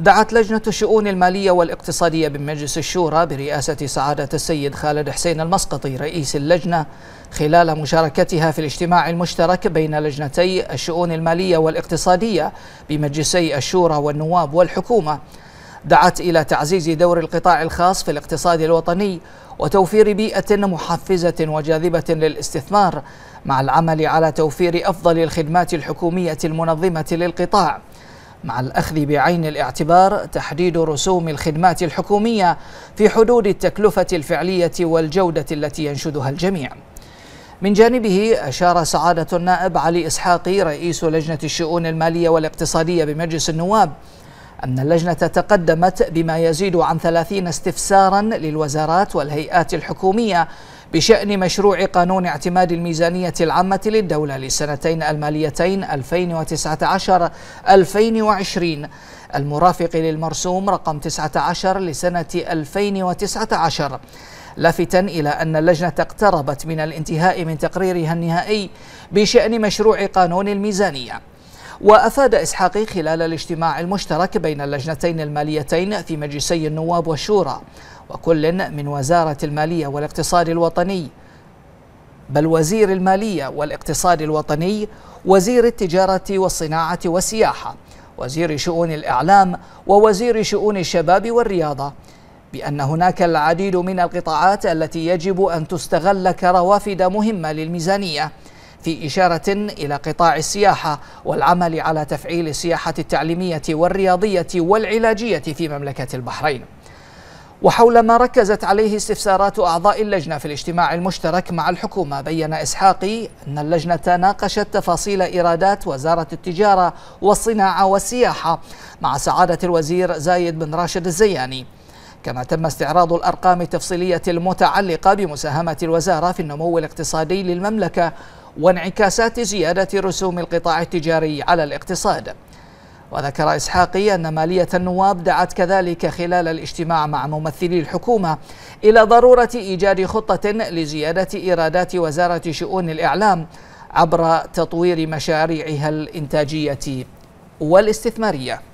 دعت لجنة الشؤون المالية والاقتصادية بمجلس الشورى برئاسة سعادة السيد خالد حسين المسقطي رئيس اللجنة خلال مشاركتها في الاجتماع المشترك بين لجنتي الشؤون المالية والاقتصادية بمجلسي الشورى والنواب والحكومة دعت إلى تعزيز دور القطاع الخاص في الاقتصاد الوطني وتوفير بيئة محفزة وجاذبة للاستثمار مع العمل على توفير أفضل الخدمات الحكومية المنظمة للقطاع مع الأخذ بعين الاعتبار تحديد رسوم الخدمات الحكومية في حدود التكلفة الفعلية والجودة التي ينشدها الجميع من جانبه أشار سعادة النائب علي إسحاقي رئيس لجنة الشؤون المالية والاقتصادية بمجلس النواب أن اللجنة تقدمت بما يزيد عن ثلاثين استفسارا للوزارات والهيئات الحكومية بشأن مشروع قانون اعتماد الميزانية العامة للدولة للسنتين الماليتين 2019-2020 المرافق للمرسوم رقم 19 لسنة 2019 لافتا إلى أن اللجنة اقتربت من الانتهاء من تقريرها النهائي بشأن مشروع قانون الميزانية وأفاد إسحاقي خلال الاجتماع المشترك بين اللجنتين الماليتين في مجلسي النواب والشورى وكل من وزارة المالية والاقتصاد الوطني بل وزير المالية والاقتصاد الوطني وزير التجارة والصناعة والسياحة وزير شؤون الإعلام ووزير شؤون الشباب والرياضة بأن هناك العديد من القطاعات التي يجب أن تستغل كروافد مهمة للميزانية في إشارة إلى قطاع السياحة والعمل على تفعيل السياحة التعليمية والرياضية والعلاجية في مملكة البحرين وحول ما ركزت عليه استفسارات أعضاء اللجنة في الاجتماع المشترك مع الحكومة بين إسحاقي أن اللجنة ناقشت تفاصيل إيرادات وزارة التجارة والصناعة والسياحة مع سعادة الوزير زايد بن راشد الزياني كما تم استعراض الأرقام التفصيلية المتعلقة بمساهمة الوزارة في النمو الاقتصادي للمملكة وانعكاسات زيادة رسوم القطاع التجاري على الاقتصاد وذكر إسحاقي أن مالية النواب دعت كذلك خلال الاجتماع مع ممثلي الحكومة إلى ضرورة إيجاد خطة لزيادة إيرادات وزارة شؤون الإعلام عبر تطوير مشاريعها الإنتاجية والاستثمارية